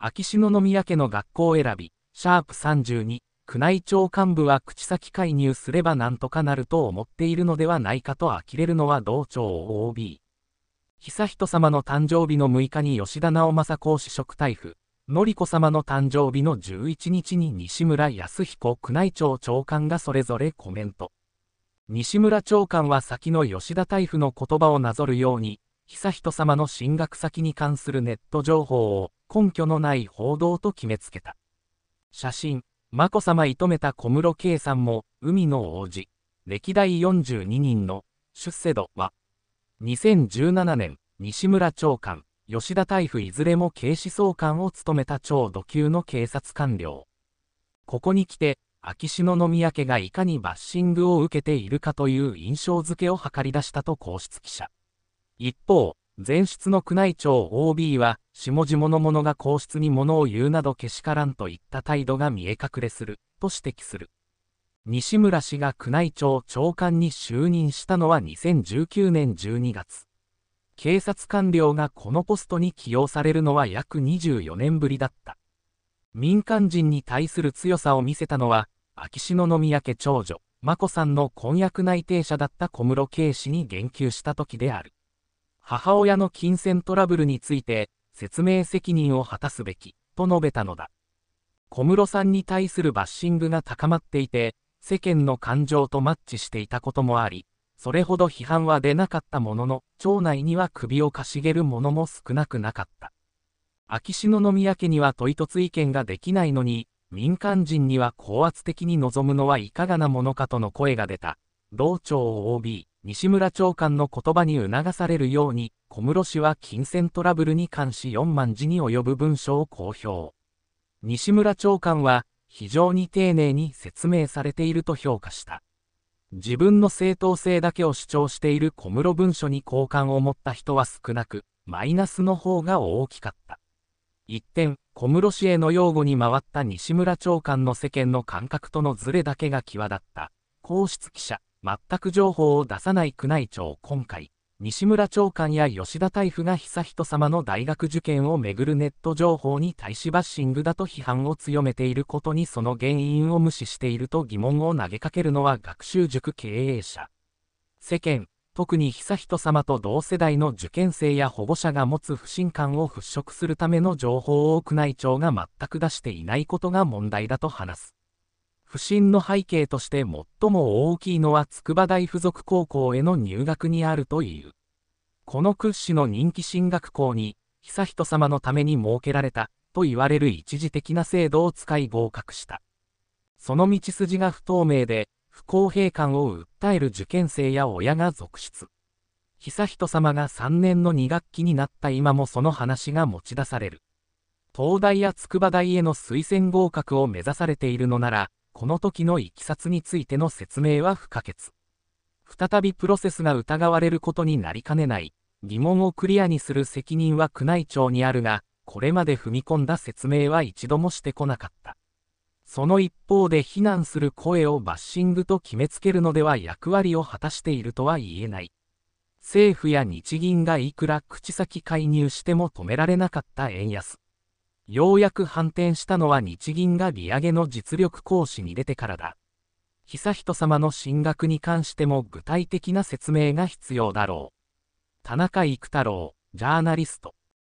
秋篠宮家の学校選び、シャープ32、宮内庁幹部は口先介入すればなんとかなると思っているのではないかと呆れるのは同庁 OB。悠仁さまの誕生日の6日に吉田直政公子職大夫、典子さまの誕生日の11日に西村康彦宮内庁長官がそれぞれコメント。西村長官は先の吉田大夫の言葉をなぞるように、悠仁さまの進学先に関するネット情報を根拠のない報道と決めつけた。写真、眞子さま射止めた小室圭さんも、海の王子、歴代42人の出世度は、2017年、西村長官、吉田大夫いずれも警視総監を務めた超ド級の警察官僚。ここに来て、秋篠宮家がいかにバッシングを受けているかという印象付けを図り出したと皇室記者。一方、前室の宮内庁 OB は、下地の者が皇室に物を言うなどけしからんといった態度が見え隠れする、と指摘する。西村氏が宮内庁長官に就任したのは2019年12月。警察官僚がこのポストに起用されるのは約24年ぶりだった。民間人に対する強さを見せたのは、秋篠宮家長女、眞子さんの婚約内定者だった小室圭氏に言及した時である。母親の金銭トラブルについて説明責任を果たすべきと述べたのだ小室さんに対するバッシングが高まっていて世間の感情とマッチしていたこともありそれほど批判は出なかったものの町内には首をかしげる者も少なくなかった秋篠宮家には問いとつ意見ができないのに民間人には高圧的に望むのはいかがなものかとの声が出た同庁 OB 西村長官の言葉に促されるように、小室氏は金銭トラブルに関し4万字に及ぶ文書を公表。西村長官は、非常に丁寧に説明されていると評価した。自分の正当性だけを主張している小室文書に好感を持った人は少なく、マイナスの方が大きかった。一点、小室氏への擁護に回った西村長官の世間の感覚とのズレだけが際立った。皇室記者。全く情報を出さない宮内庁今回、西村長官や吉田大夫が悠仁さまの大学受験をめぐるネット情報に対しバッシングだと批判を強めていることにその原因を無視していると疑問を投げかけるのは学習塾経営者。世間、特に悠仁さまと同世代の受験生や保護者が持つ不信感を払拭するための情報を宮内庁が全く出していないことが問題だと話す。不審の背景として最も大きいのは筑波大附属高校への入学にあるという。この屈指の人気進学校に、悠仁さまのために設けられた、と言われる一時的な制度を使い合格した。その道筋が不透明で、不公平感を訴える受験生や親が続出。悠仁さまが3年の2学期になった今もその話が持ち出される。東大や筑波大への推薦合格を目指されているのなら、この時のいきさつについての説明は不可欠。再びプロセスが疑われることになりかねない、疑問をクリアにする責任は宮内庁にあるが、これまで踏み込んだ説明は一度もしてこなかった。その一方で非難する声をバッシングと決めつけるのでは役割を果たしているとは言えない。政府や日銀がいくら口先介入しても止められなかった円安。ようやく反転したのは日銀が利上げの実力行使に出てからだ。悠仁さまの進学に関しても具体的な説明が必要だろう。田中育太郎、ジャーナリスト。